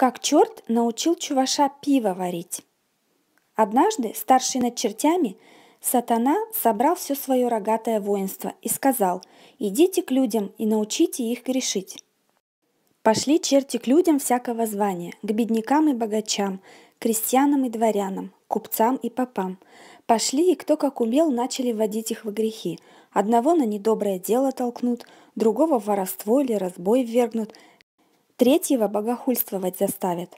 Как черт научил чуваша пиво варить. Однажды, старший над чертями, сатана собрал все свое рогатое воинство и сказал, идите к людям и научите их грешить. Пошли черти к людям всякого звания, к беднякам и богачам, крестьянам и дворянам, купцам и попам. Пошли и кто как умел начали вводить их во грехи. Одного на недоброе дело толкнут, другого в воровство или разбой ввергнут – Третьего богохульствовать заставят.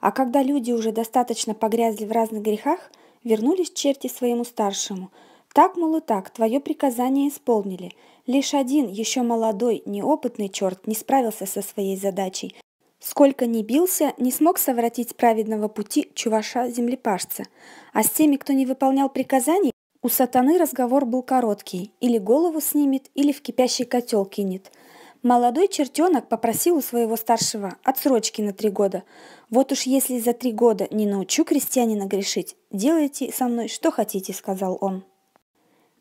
А когда люди уже достаточно погрязли в разных грехах, вернулись черти своему старшему. Так, мол, и так, твое приказание исполнили. Лишь один, еще молодой, неопытный черт не справился со своей задачей. Сколько ни бился, не смог совратить праведного пути чуваша-землепашца. А с теми, кто не выполнял приказаний, у сатаны разговор был короткий. Или голову снимет, или в кипящий котел кинет – Молодой чертенок попросил у своего старшего отсрочки на три года. «Вот уж если за три года не научу крестьянина грешить, делайте со мной что хотите», — сказал он.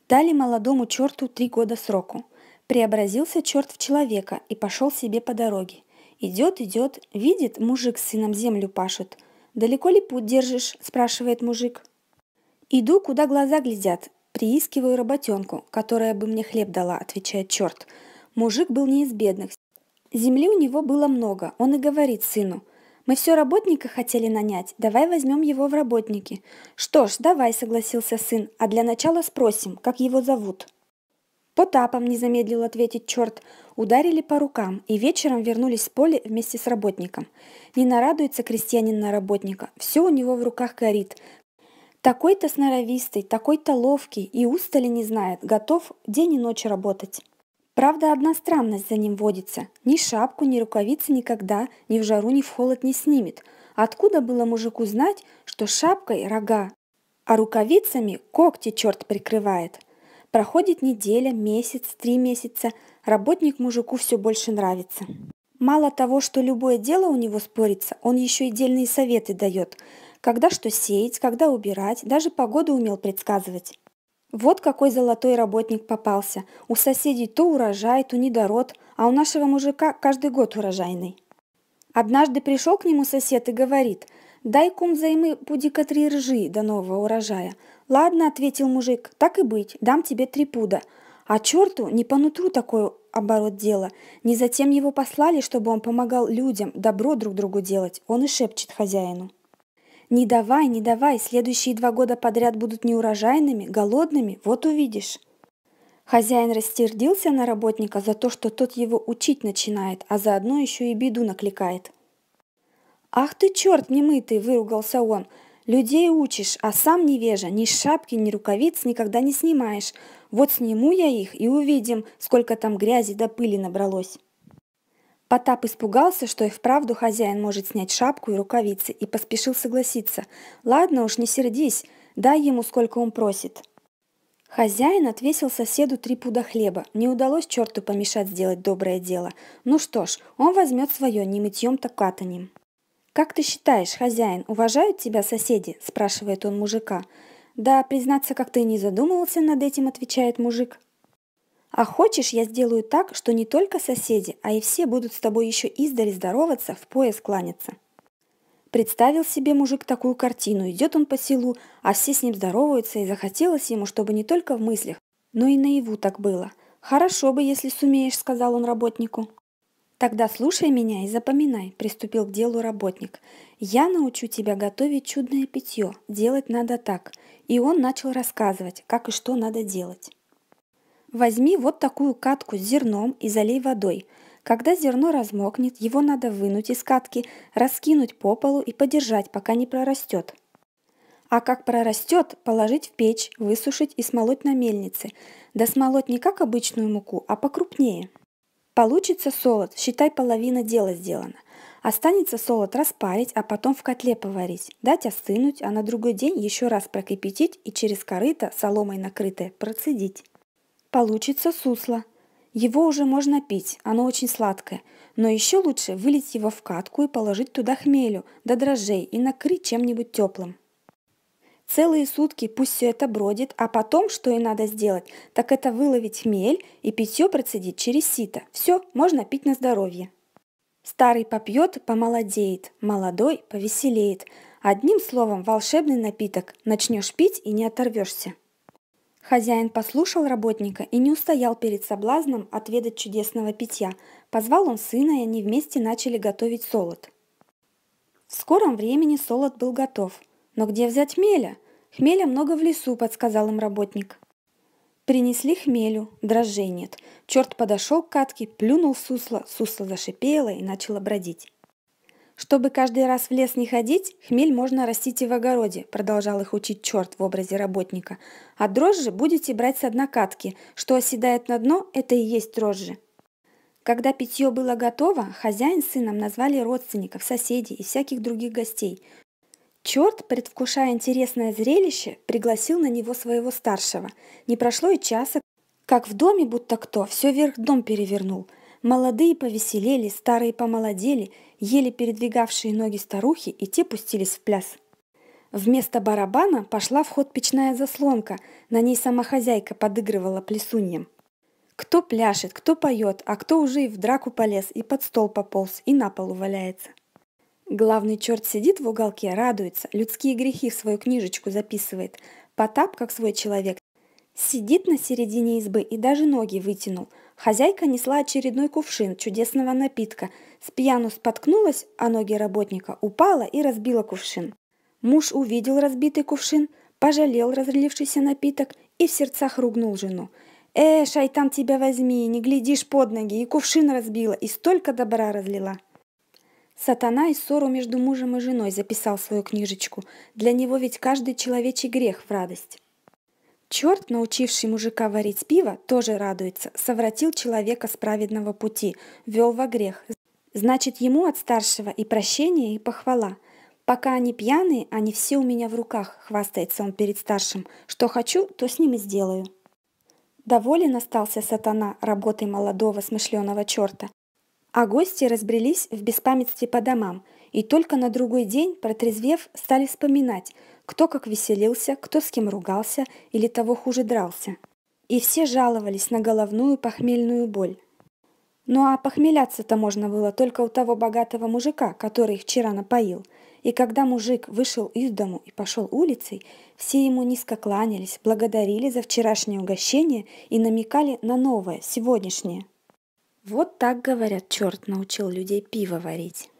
Дали молодому черту три года сроку. Преобразился черт в человека и пошел себе по дороге. Идет, идет, видит, мужик с сыном землю пашет. «Далеко ли путь держишь?» – спрашивает мужик. «Иду, куда глаза глядят. Приискиваю работенку, которая бы мне хлеб дала», – отвечает черт. – Мужик был не из бедных. Земли у него было много. Он и говорит сыну. «Мы все работника хотели нанять. Давай возьмем его в работники». «Что ж, давай», — согласился сын. «А для начала спросим, как его зовут». «Потапом», — не замедлил ответить черт. Ударили по рукам и вечером вернулись с поля вместе с работником. Не нарадуется крестьянин на работника. Все у него в руках горит. Такой-то сноровистый, такой-то ловкий и устали не знает, готов день и ночь работать. Правда, одна странность за ним водится. Ни шапку, ни рукавицы никогда, ни в жару, ни в холод не снимет. Откуда было мужику знать, что шапкой рога, а рукавицами когти черт прикрывает? Проходит неделя, месяц, три месяца, работник мужику все больше нравится. Мало того, что любое дело у него спорится, он еще и дельные советы дает. Когда что сеять, когда убирать, даже погоду умел предсказывать. Вот какой золотой работник попался. У соседей то урожай, то недород, а у нашего мужика каждый год урожайный. Однажды пришел к нему сосед и говорит, «Дай кум займы пудика три ржи до нового урожая». «Ладно», — ответил мужик, — «так и быть, дам тебе три пуда». А черту не по нутру такой оборот дела. Не затем его послали, чтобы он помогал людям добро друг другу делать. Он и шепчет хозяину. Не давай, не давай, следующие два года подряд будут неурожайными, голодными, вот увидишь. Хозяин растердился на работника за то, что тот его учить начинает, а заодно еще и беду накликает. «Ах ты черт немытый!» – выругался он. «Людей учишь, а сам невежа, ни шапки, ни рукавиц никогда не снимаешь. Вот сниму я их и увидим, сколько там грязи до да пыли набралось». Потап испугался, что и вправду хозяин может снять шапку и рукавицы, и поспешил согласиться. «Ладно уж, не сердись, дай ему, сколько он просит». Хозяин отвесил соседу три пуда хлеба. Не удалось черту помешать сделать доброе дело. Ну что ж, он возьмет свое не мытьем, так катанем. «Как ты считаешь, хозяин, уважают тебя соседи?» – спрашивает он мужика. «Да, признаться, как ты не задумывался над этим», – отвечает мужик. А хочешь, я сделаю так, что не только соседи, а и все будут с тобой еще издали здороваться, в пояс кланяться. Представил себе мужик такую картину, идет он по селу, а все с ним здороваются, и захотелось ему, чтобы не только в мыслях, но и наяву так было. «Хорошо бы, если сумеешь», — сказал он работнику. «Тогда слушай меня и запоминай», — приступил к делу работник. «Я научу тебя готовить чудное питье. Делать надо так». И он начал рассказывать, как и что надо делать. Возьми вот такую катку с зерном и залей водой. Когда зерно размокнет, его надо вынуть из катки, раскинуть по полу и подержать, пока не прорастет. А как прорастет, положить в печь, высушить и смолоть на мельнице. Да смолоть не как обычную муку, а покрупнее. Получится солод, считай, половина дела сделана. Останется солод распарить, а потом в котле поварить, дать остынуть, а на другой день еще раз прокипятить и через корыто, соломой накрытое, процедить. Получится сусло. Его уже можно пить, оно очень сладкое. Но еще лучше вылить его в катку и положить туда хмелю, до да дрожжей и накрыть чем-нибудь теплым. Целые сутки пусть все это бродит, а потом, что и надо сделать, так это выловить хмель и питье процедить через сито. Все, можно пить на здоровье. Старый попьет, помолодеет, молодой повеселеет. Одним словом, волшебный напиток. Начнешь пить и не оторвешься. Хозяин послушал работника и не устоял перед соблазном отведать чудесного питья. Позвал он сына, и они вместе начали готовить солод. В скором времени солод был готов. Но где взять хмеля? Хмеля много в лесу, подсказал им работник. Принесли хмелю, дрожжей нет. Черт подошел к катке, плюнул сусло, сусло зашипело и начало бродить. Чтобы каждый раз в лес не ходить, хмель можно растить и в огороде, продолжал их учить черт в образе работника. А дрожжи будете брать с одной что оседает на дно, это и есть дрожжи. Когда питье было готово, хозяин с сыном назвали родственников, соседей и всяких других гостей. Черт, предвкушая интересное зрелище, пригласил на него своего старшего. Не прошло и часа, как в доме будто кто все вверх дом перевернул – Молодые повеселели, старые помолодели, еле передвигавшие ноги старухи, и те пустились в пляс. Вместо барабана пошла в ход печная заслонка, на ней сама хозяйка подыгрывала плесуньем. Кто пляшет, кто поет, а кто уже и в драку полез, и под стол пополз, и на полу валяется. Главный черт сидит в уголке, радуется, людские грехи в свою книжечку записывает. Потап, как свой человек, сидит на середине избы и даже ноги вытянул – Хозяйка несла очередной кувшин чудесного напитка. С пьяну споткнулась, а ноги работника упала и разбила кувшин. Муж увидел разбитый кувшин, пожалел разлившийся напиток и в сердцах ругнул жену. «Э, шайтан тебя возьми, не глядишь под ноги, и кувшин разбила, и столько добра разлила». Сатана и ссору между мужем и женой записал свою книжечку. Для него ведь каждый человечий грех в радость. Черт, научивший мужика варить пиво, тоже радуется, совратил человека с праведного пути, вел во грех. Значит, ему от старшего и прощение, и похвала. Пока они пьяные, они все у меня в руках, хвастается он перед старшим. Что хочу, то с ним и сделаю. Доволен остался сатана работой молодого смышленого черта. А гости разбрелись в беспамятстве по домам, и только на другой день, протрезвев, стали вспоминать, кто как веселился, кто с кем ругался или того хуже дрался. И все жаловались на головную похмельную боль. Ну а похмеляться-то можно было только у того богатого мужика, который их вчера напоил. И когда мужик вышел из дому и пошел улицей, все ему низко кланялись, благодарили за вчерашнее угощение и намекали на новое, сегодняшнее. Вот так говорят, черт научил людей пиво варить.